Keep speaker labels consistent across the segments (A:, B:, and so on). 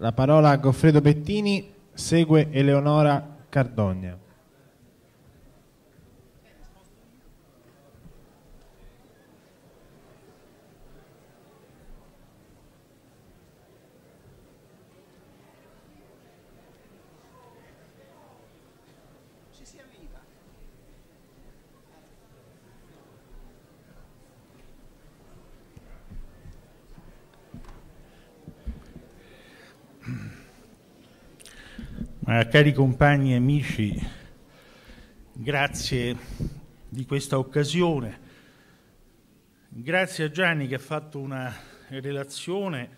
A: La parola a Goffredo Bettini, segue Eleonora Cardogna. Eh, cari compagni e amici, grazie di questa occasione. Grazie a Gianni che ha fatto una relazione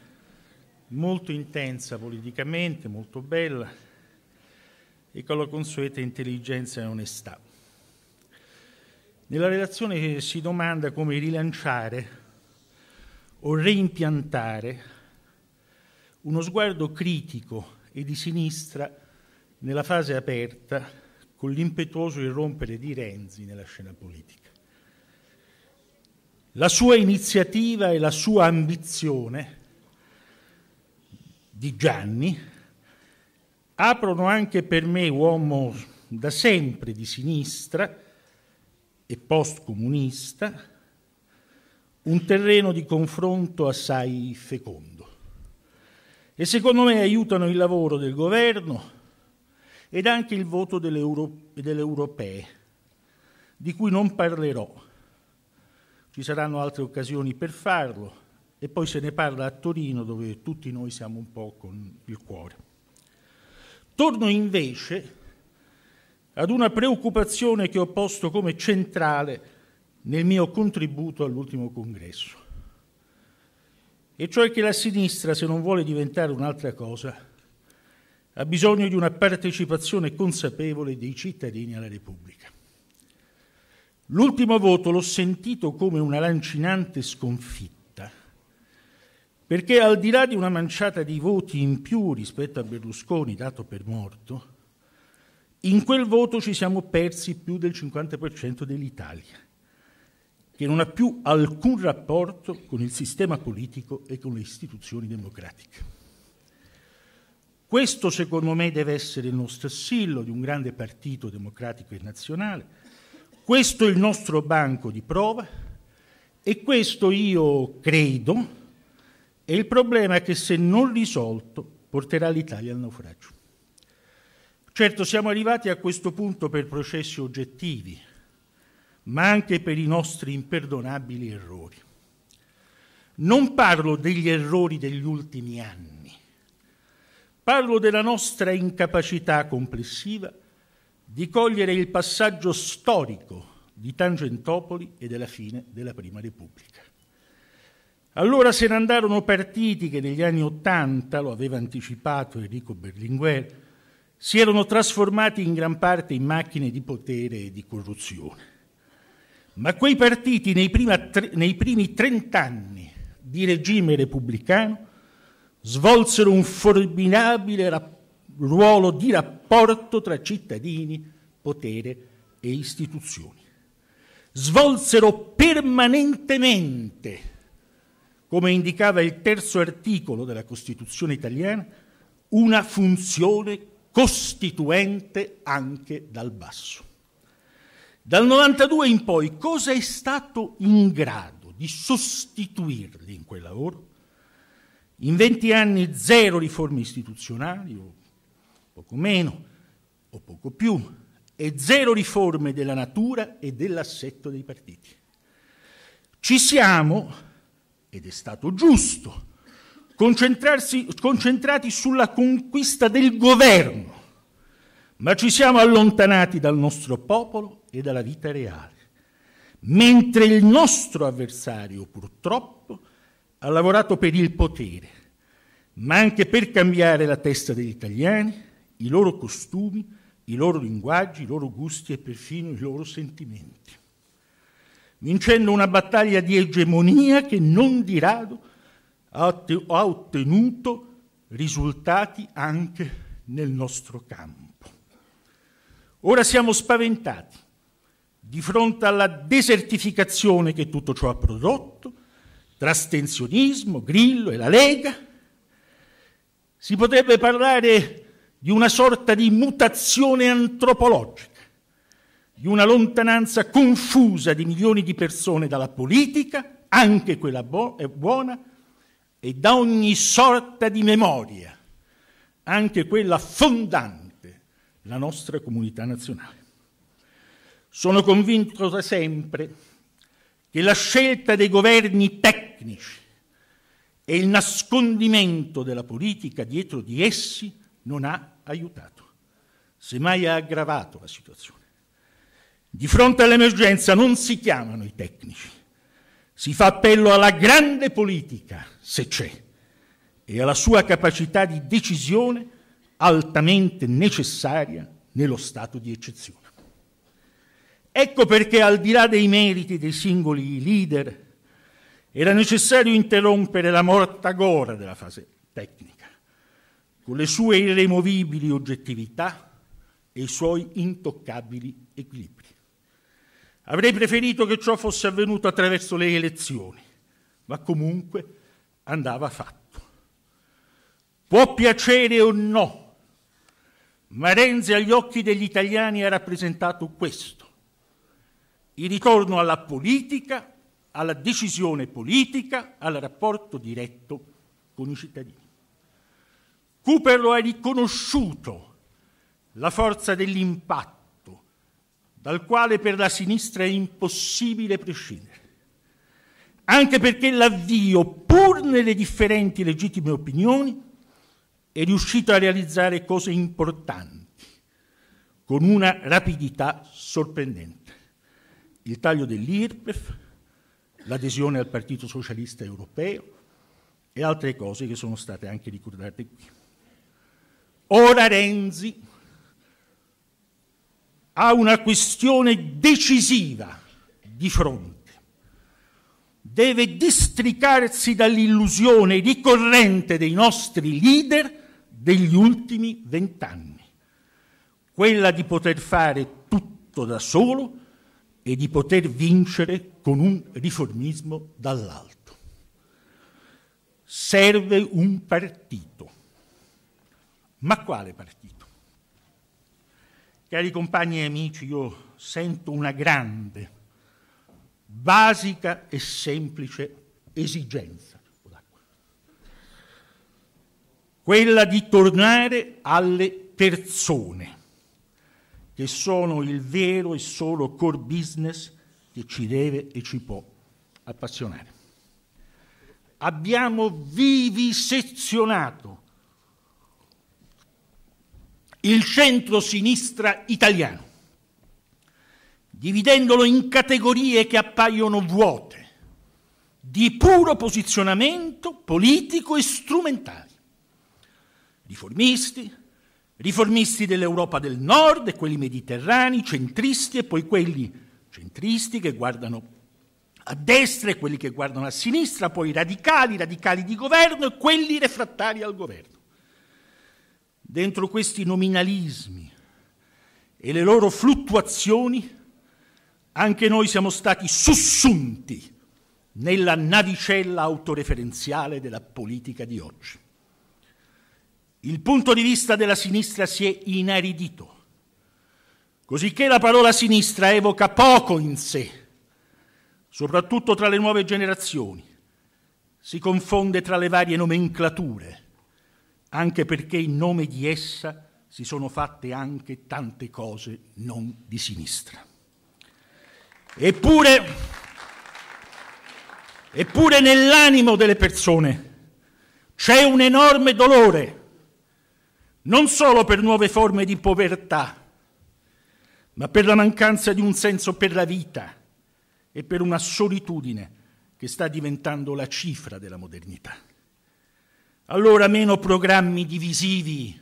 A: molto intensa politicamente, molto bella e con la consueta intelligenza e onestà. Nella relazione si domanda come rilanciare o reimpiantare uno sguardo critico e di sinistra nella fase aperta con l'impetuoso irrompere di Renzi nella scena politica. La sua iniziativa e la sua ambizione di Gianni aprono anche per me, uomo da sempre di sinistra e postcomunista, un terreno di confronto assai fecondo. E secondo me aiutano il lavoro del governo, ed anche il voto delle, Euro- delle europee, di cui non parlerò. Ci saranno altre occasioni per farlo e poi se ne parla a Torino dove tutti noi siamo un po' con il cuore. Torno invece ad una preoccupazione che ho posto come centrale nel mio contributo all'ultimo congresso, e cioè che la sinistra, se non vuole diventare un'altra cosa, ha bisogno di una partecipazione consapevole dei cittadini alla Repubblica. L'ultimo voto l'ho sentito come una lancinante sconfitta, perché al di là di una manciata di voti in più rispetto a Berlusconi dato per morto, in quel voto ci siamo persi più del 50% dell'Italia, che non ha più alcun rapporto con il sistema politico e con le istituzioni democratiche. Questo secondo me deve essere il nostro assillo di un grande partito democratico e nazionale, questo è il nostro banco di prova e questo io credo è il problema che se non risolto porterà l'Italia al naufragio. Certo siamo arrivati a questo punto per processi oggettivi, ma anche per i nostri imperdonabili errori. Non parlo degli errori degli ultimi anni, Parlo della nostra incapacità complessiva di cogliere il passaggio storico di Tangentopoli e della fine della Prima Repubblica. Allora se ne andarono partiti che negli anni Ottanta, lo aveva anticipato Enrico Berlinguer, si erano trasformati in gran parte in macchine di potere e di corruzione. Ma quei partiti nei, primi trent'anni di regime repubblicano svolsero un formidabile rap- ruolo di rapporto tra cittadini, potere e istituzioni. Svolsero permanentemente, come indicava il terzo articolo della Costituzione italiana, una funzione costituente anche dal basso. Dal 92 in poi cosa è stato in grado di sostituirli in quel lavoro? In 20 anni zero riforme istituzionali, o poco meno, o poco più, e zero riforme della natura e dell'assetto dei partiti. Ci siamo, ed è stato giusto, concentrati sulla conquista del governo, ma ci siamo allontanati dal nostro popolo e dalla vita reale, mentre il nostro avversario purtroppo ha lavorato per il potere, ma anche per cambiare la testa degli italiani, i loro costumi, i loro linguaggi, i loro gusti e perfino i loro sentimenti, vincendo una battaglia di egemonia che non di rado ha ottenuto risultati anche nel nostro campo. Ora siamo spaventati di fronte alla desertificazione che tutto ciò ha prodotto, tra astensionismo, Grillo e la Lega. Si potrebbe parlare di una sorta di mutazione antropologica, di una lontananza confusa di milioni di persone dalla politica, anche quella eh, buona, e da ogni sorta di memoria, anche quella fondante, la nostra comunità nazionale. Sono convinto da sempre che la scelta dei governi tecnici tecnici e il nascondimento della politica dietro di essi non ha aiutato, semmai ha aggravato la situazione. Di fronte all'emergenza non si chiamano i tecnici, si fa appello alla grande politica, se c'è, e alla sua capacità di decisione altamente necessaria nello stato di eccezione. Ecco perché al di là dei meriti dei singoli leader, era necessario interrompere la morta gora della fase tecnica, con le sue irremovibili oggettività e i suoi intoccabili equilibri. Avrei preferito che ciò fosse avvenuto attraverso le elezioni, ma comunque andava fatto. Può piacere o no, ma Renzi agli occhi degli italiani ha rappresentato questo, il ritorno alla politica alla decisione politica, al rapporto diretto con i cittadini. Cooper lo ha riconosciuto, la forza dell'impatto, dal quale per la sinistra è impossibile prescindere, anche perché l'avvio, pur nelle differenti legittime opinioni, è riuscito a realizzare cose importanti con una rapidità sorprendente. Il taglio dell'IRPEF, l'adesione al Partito Socialista Europeo e altre cose che sono state anche ricordate qui. Ora Renzi ha una questione decisiva di fronte. Deve districarsi dall'illusione ricorrente dei nostri leader degli ultimi vent'anni, quella di poter fare tutto da solo e di poter vincere con un riformismo dall'alto. Serve un partito. Ma quale partito? Cari compagni e amici, io sento una grande, basica e semplice esigenza, quella di tornare alle persone che sono il vero e solo core business che ci deve e ci può appassionare. Abbiamo vivisezionato il centro-sinistra italiano, dividendolo in categorie che appaiono vuote, di puro posizionamento politico e strumentale. Riformisti, riformisti dell'Europa del Nord e quelli mediterranei, centristi e poi quelli centristi che guardano a destra e quelli che guardano a sinistra, poi i radicali, radicali di governo e quelli refrattari al governo. Dentro questi nominalismi e le loro fluttuazioni, anche noi siamo stati sussunti nella navicella autoreferenziale della politica di oggi. Il punto di vista della sinistra si è inaridito, cosicché la parola sinistra evoca poco in sé, soprattutto tra le nuove generazioni, si confonde tra le varie nomenclature, anche perché in nome di essa si sono fatte anche tante cose non di sinistra. Eppure, eppure nell'animo delle persone c'è un enorme dolore non solo per nuove forme di povertà, ma per la mancanza di un senso per la vita e per una solitudine che sta diventando la cifra della modernità. Allora meno programmi divisivi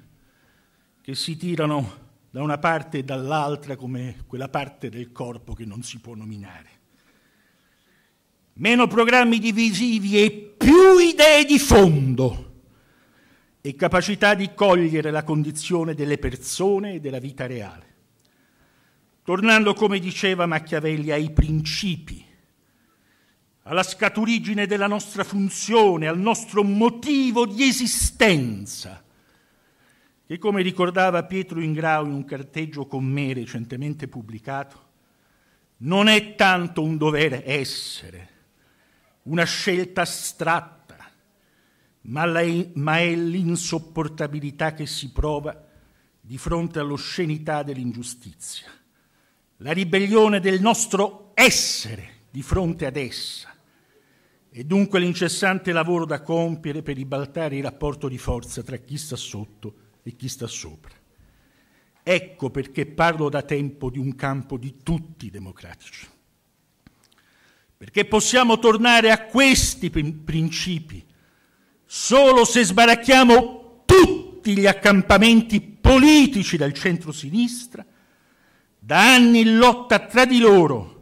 A: che si tirano da una parte e dall'altra come quella parte del corpo che non si può nominare. Meno programmi divisivi e più idee di fondo e capacità di cogliere la condizione delle persone e della vita reale. Tornando, come diceva Machiavelli, ai principi, alla scaturigine della nostra funzione, al nostro motivo di esistenza, che come ricordava Pietro Ingrao in un carteggio con me recentemente pubblicato, non è tanto un dovere essere, una scelta astratta, ma, la, ma è l'insopportabilità che si prova di fronte all'oscenità dell'ingiustizia, la ribellione del nostro essere di fronte ad essa e dunque l'incessante lavoro da compiere per ribaltare il rapporto di forza tra chi sta sotto e chi sta sopra. Ecco perché parlo da tempo di un campo di tutti democratici. Perché possiamo tornare a questi principi Solo se sbaracchiamo tutti gli accampamenti politici del centro-sinistra, da anni in lotta tra di loro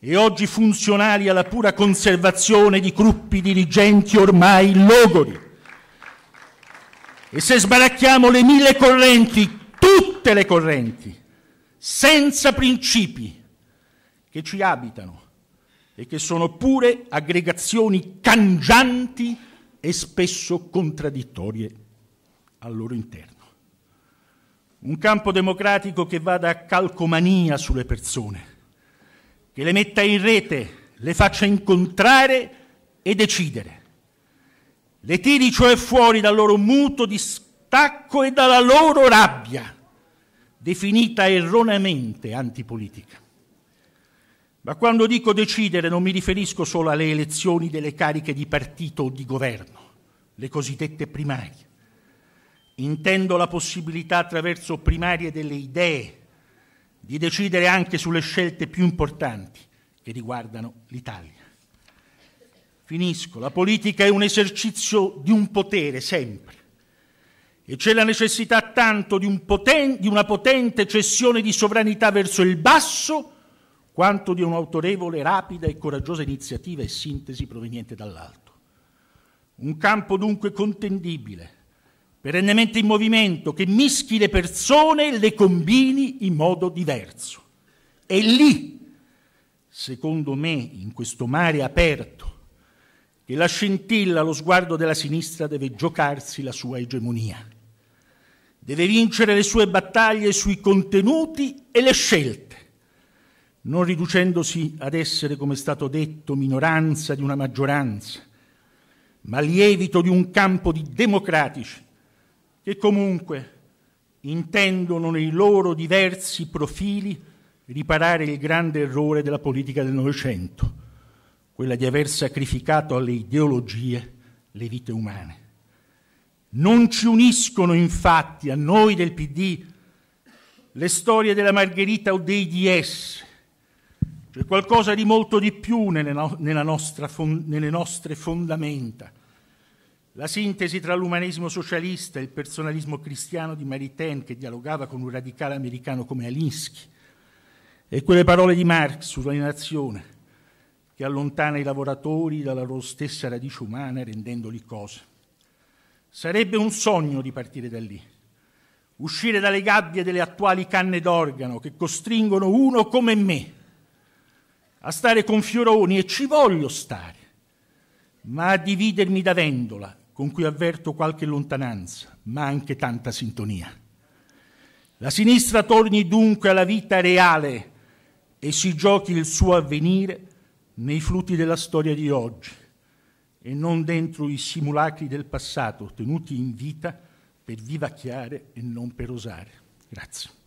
A: e oggi funzionali alla pura conservazione di gruppi dirigenti ormai logori. E se sbaracchiamo le mille correnti, tutte le correnti, senza principi, che ci abitano e che sono pure aggregazioni cangianti e spesso contraddittorie al loro interno. Un campo democratico che vada a calcomania sulle persone, che le metta in rete, le faccia incontrare e decidere. Le tiri cioè fuori dal loro muto distacco e dalla loro rabbia, definita erroneamente antipolitica. Ma quando dico decidere non mi riferisco solo alle elezioni delle cariche di partito o di governo, le cosiddette primarie. Intendo la possibilità attraverso primarie delle idee di decidere anche sulle scelte più importanti che riguardano l'Italia. Finisco, la politica è un esercizio di un potere sempre e c'è la necessità tanto di, un poten- di una potente cessione di sovranità verso il basso, quanto di un'autorevole, rapida e coraggiosa iniziativa e sintesi proveniente dall'alto. Un campo dunque contendibile, perennemente in movimento, che mischi le persone e le combini in modo diverso. E lì, secondo me, in questo mare aperto, che la scintilla, lo sguardo della sinistra deve giocarsi la sua egemonia. Deve vincere le sue battaglie sui contenuti e le scelte non riducendosi ad essere, come è stato detto, minoranza di una maggioranza, ma lievito di un campo di democratici che comunque intendono nei loro diversi profili riparare il grande errore della politica del Novecento, quella di aver sacrificato alle ideologie le vite umane. Non ci uniscono infatti a noi del PD le storie della Margherita o dei DS, c'è qualcosa di molto di più nelle, no nostra nelle nostre fondamenta. La sintesi tra l'umanesimo socialista e il personalismo cristiano di Maritain, che dialogava con un radicale americano come Alinsky, e quelle parole di Marx sull'alienazione, che allontana i lavoratori dalla loro stessa radice umana rendendoli cose. Sarebbe un sogno di partire da lì, uscire dalle gabbie delle attuali canne d'organo che costringono uno come me a stare con Fioroni e ci voglio stare, ma a dividermi da Vendola, con cui avverto qualche lontananza, ma anche tanta sintonia. La sinistra torni dunque alla vita reale e si giochi il suo avvenire nei flutti della storia di oggi e non dentro i simulacri del passato tenuti in vita per vivacchiare e non per osare. Grazie.